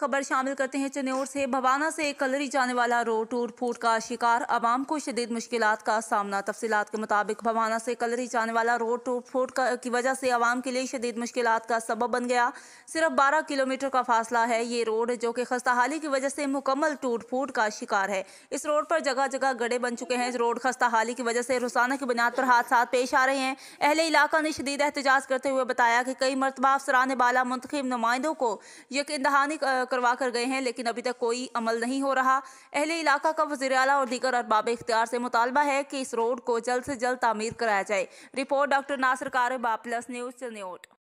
खबर शामिल करते हैं चनौर से भवाना से कलरी जाने वाला रोड टूट फूट का शिकार आवाम को शदीद मुश्किल का सामना तफसीत के मुताबिक भवाना से कलरी जाने वाला रोड टूट फूट की वजह से आवाम के लिए शदीद मुश्किल का सबब बन गया सिर्फ बारह किलोमीटर का फासला है ये रोड जो कि हाली की वजह से मुकम्मल टूट फूट का शिकार है इस रोड पर जगह जगह गड्ढे बन चुके हैं रोड खस्ता हाली की वजह से रोजाना की बुनियाद पर हादसा पेश आ रहे हैं अहले इलाका ने शदीद एहतजाज करते हुए बताया कि कई मरतबा अफसरान बाला मुंतब नुमाइंदों को यकीन दहानी करवा कर गए हैं लेकिन अभी तक कोई अमल नहीं हो रहा अहले इलाका का वजी अला और दीगर अरबाब इख्तियार से मुतालबा है कि इस रोड को जल्द से जल्द तामीर कराया जाए report doctor Nasir car plus news चन्योट